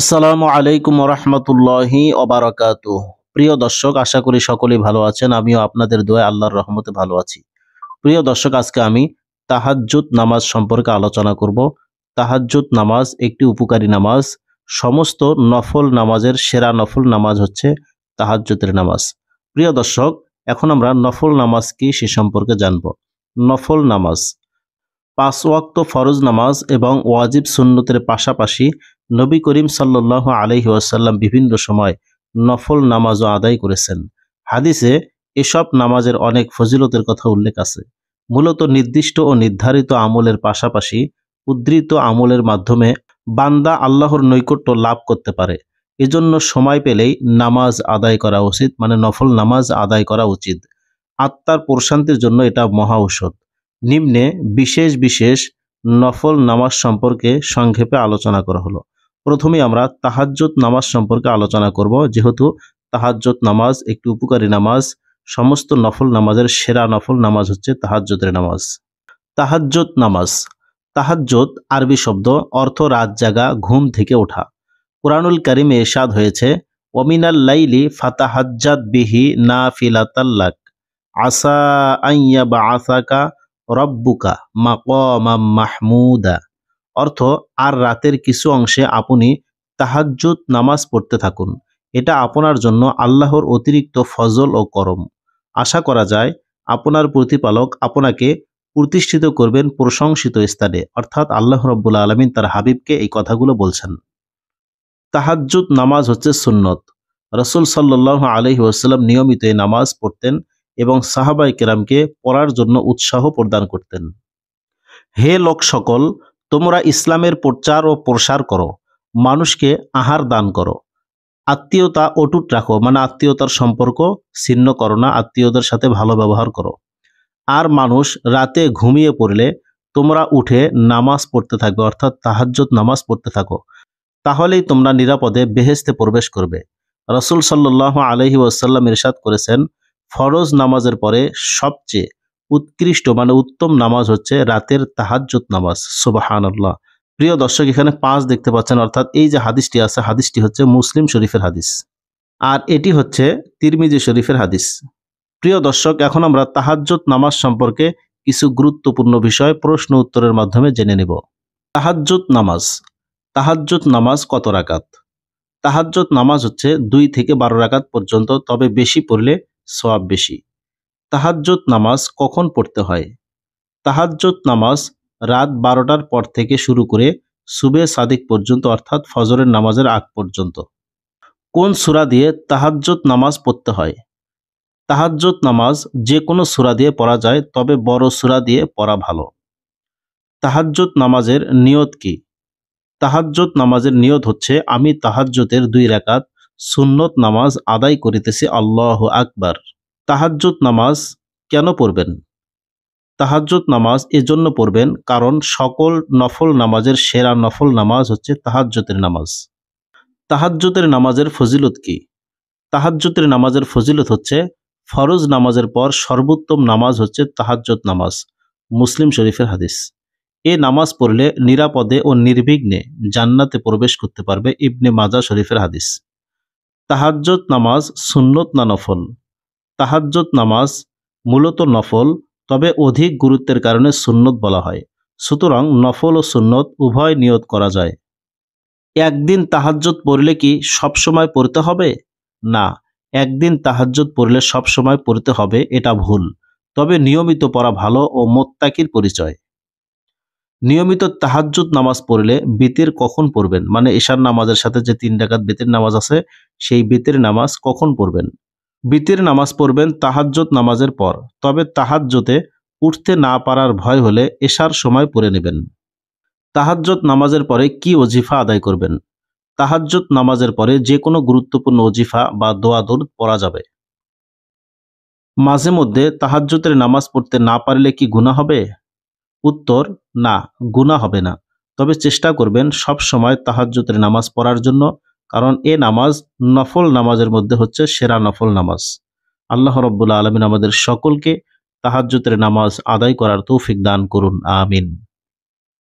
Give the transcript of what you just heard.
আসসালামু আলাইকুম রহমতুল্লাহি অবারকাত প্রিয় দর্শক আশা করি সকলেই ভালো আছেন আমিও আপনাদের দোয়া আল্লাহর রহমতে ভালো আছি প্রিয় দর্শক আজকে আমি তাহাজ্জুদ নামাজ সম্পর্কে আলোচনা করব তাহাজ্জুদ নামাজ একটি উপকারী নামাজ সমস্ত নফল নামাজের সেরা নফল নামাজ হচ্ছে তাহাজ্জুদের নামাজ প্রিয় দর্শক এখন আমরা নফল নামাজ কি সে সম্পর্কে জানব নফল নামাজ পাঁচ ওয়াক্ত ফরজ নামাজ এবং ওয়াজিব সুন্নতের পাশাপাশি নবী করিম সাল্লাহ আলহি ওয়াসাল্লাম বিভিন্ন সময় নফল নামাজও আদায় করেছেন হাদিসে এসব নামাজের অনেক ফজিলতের কথা উল্লেখ আছে মূলত নির্দিষ্ট ও নির্ধারিত আমলের পাশাপাশি উদ্ধৃত আমলের মাধ্যমে বান্দা আল্লাহর নৈকট্য লাভ করতে পারে এজন্য সময় পেলেই নামাজ আদায় করা উচিত মানে নফল নামাজ আদায় করা উচিত আত্মার প্রশান্তির জন্য এটা মহা ঔষধ নিম্নে বিশেষ বিশেষ নফল নামাজ সম্পর্কে সংক্ষেপে আলোচনা করা হলো প্রথমে আমরা তাহাজ্জত নামাজ সম্পর্কে আলোচনা করব যেহেতু তাহাজ্জত নামাজ একটি উপকারী নামাজ সমস্ত নফল নামাজের সেরা নফল নামাজ হচ্ছে তাহাজ্জতের নামাজ তাহাজ্জত নামাজ তাহাজ্জত আরবি শব্দ অর্থ রাত জাগা ঘুম থেকে ওঠা কোরআনুল কারিমে এসাদ হয়েছে ওমিনাল লাইলি ফাতাহাজাদ বিহি না ফিলাতাল্লাক আসা আইয়া বা আসাকা রব্বুকা মাকমা মাহমুদা অর্থ আর রাতের কিছু অংশে আপনি তাহাজ্জুদ নামাজ পড়তে থাকুন এটা আপনার জন্য আল্লাহর অতিরিক্ত ফজল ও করম আশা করা যায় আপনার প্রতিপালক আপনাকে প্রতিষ্ঠিত করবেন প্রশংসিত স্থানে অর্থাৎ আল্লাহ রব্বুল আলমিন তার হাবিবকে এই কথাগুলো বলছেন তাহাজ্জুদ নামাজ হচ্ছে সুন্নত রসুল সাল্লাহ আলহি ওসাল্লাম নিয়মিত এই নামাজ পড়তেন এবং সাহাবাই কেরামকে পড়ার জন্য উৎসাহ প্রদান করতেন হে লোক সকল তোমরা ইসলামের প্রচার ও প্রসার করো মানুষকে আহার দান করো আত্মীয়তা অটুট রাখো মানে আত্মীয়তার সম্পর্ক ছিন্ন করো না আত্মীয়তার সাথে ভালো ব্যবহার করো আর মানুষ রাতে ঘুমিয়ে পড়লে তোমরা উঠে নামাজ পড়তে থাকবে অর্থাৎ তাহাজ্জত নামাজ পড়তে থাকো তাহলেই তোমরা নিরাপদে বেহেস্তে প্রবেশ করবে রসুল সাল্লাহ আলহি ওয়াসাল্লাম ইরশাদ করেছেন ফরজ নামাজের পরে সবচেয়ে উৎকৃষ্ট মানে উত্তম নামাজ হচ্ছে রাতের তাহাজ্জুত নামাজ সুবাহান আল্লাহ প্রিয় দর্শক এখানে পাঁচ দেখতে পাচ্ছেন অর্থাৎ এই যে হাদিসটি আছে হাদিসটি হচ্ছে মুসলিম শরীফের হাদিস আর এটি হচ্ছে তিরমিজি শরীফের হাদিস প্রিয় দর্শক এখন আমরা তাহাজ্জত নামাজ সম্পর্কে কিছু গুরুত্বপূর্ণ বিষয় প্রশ্ন উত্তরের মাধ্যমে জেনে নেব তাহাজ্জত নামাজ তাহাজ্জত নামাজ কত রাকাত তাহাজ্জত নামাজ হচ্ছে দুই থেকে বারো রাকাত পর্যন্ত তবে বেশি পড়লে সব বেশি তাহাজ্জত নামাজ কখন পড়তে হয় তাহাজ্জত নামাজ রাত বারোটার পর থেকে শুরু করে সুবে সাদিক পর্যন্ত অর্থাৎ ফজরের নামাজের আগ পর্যন্ত কোন সুরা দিয়ে তাহাজ্জত নামাজ পড়তে হয় তাহাজ্জত নামাজ যে কোনো সুরা দিয়ে পড়া যায় তবে বড় সুরা দিয়ে পড়া ভালো তাহাজ্জত নামাজের নিয়ত কি তাহাজ্জত নামাজের নিয়ত হচ্ছে আমি তাহাজ্জতের দুই রাকাত সুন্নত নামাজ আদায় করিতেছি আল্লাহ আকবার তাহাজ্জত নামাজ কেন পড়বেন তাহাজ্জত নামাজ এজন্য পড়বেন কারণ সকল নফল নামাজের সেরা নফল নামাজ হচ্ছে তাহাজ্জতের নামাজ তাহাজ্জতের নামাজের ফজিলত কি তাহাজ্জতের নামাজের ফজিলত হচ্ছে ফরজ নামাজের পর সর্বোত্তম নামাজ হচ্ছে তাহাজ্জত নামাজ মুসলিম শরীফের হাদিস এ নামাজ পড়লে নিরাপদে ও নির্বিঘ্নে জান্নাতে প্রবেশ করতে পারবে ইবনে মাজা শরীফের হাদিস তাহাজ্জত নামাজ সুন্নত না নফল তাহাজ্জত নামাজ মূলত নফল তবে অধিক গুরুত্বের কারণে সুন্নত বলা হয় সুতরাং নফল ও সুন্নত উভয় নিয়ত করা যায় একদিন তাহাজ্জত পড়লে কি সবসময় পড়তে হবে না একদিন তাহাজ্জত পড়লে সবসময় পড়তে হবে এটা ভুল তবে নিয়মিত পড়া ভালো ও মোত্তাকির পরিচয় নিয়মিত তাহাজ্জুদ নামাজ পড়লে বেতের কখন পড়বেন মানে ঈশার নামাজের সাথে যে তিন ডাকাত বেতের নামাজ আছে সেই বেতের নামাজ কখন পড়বেন বিতির নামাজ পড়বেন তাহাজ্জত নামাজের পর তবে তাহাজ্জতে উঠতে না পারার ভয় হলে এশার সময় পড়ে নেবেন তাহাজ্জত নামাজের পরে কি ওজিফা আদায় করবেন তাহাজ্জত নামাজের পরে যে কোনো গুরুত্বপূর্ণ অজিফা বা দোয়াদোর পড়া যাবে মাঝে মধ্যে তাহাজ্জতের নামাজ পড়তে না পারলে কি গুণা হবে উত্তর না গুণা হবে না তবে চেষ্টা করবেন সব সময় তাহাজ্জতের নামাজ পড়ার জন্য কারণ এ নামাজ নফল নামাজের মধ্যে হচ্ছে সেরা নফল নামাজ আল্লাহ রব্বুল্লা আলমিন আমাদের সকলকে তাহাজ্যতের নামাজ আদায় করার তৌফিক দান করুন আমিন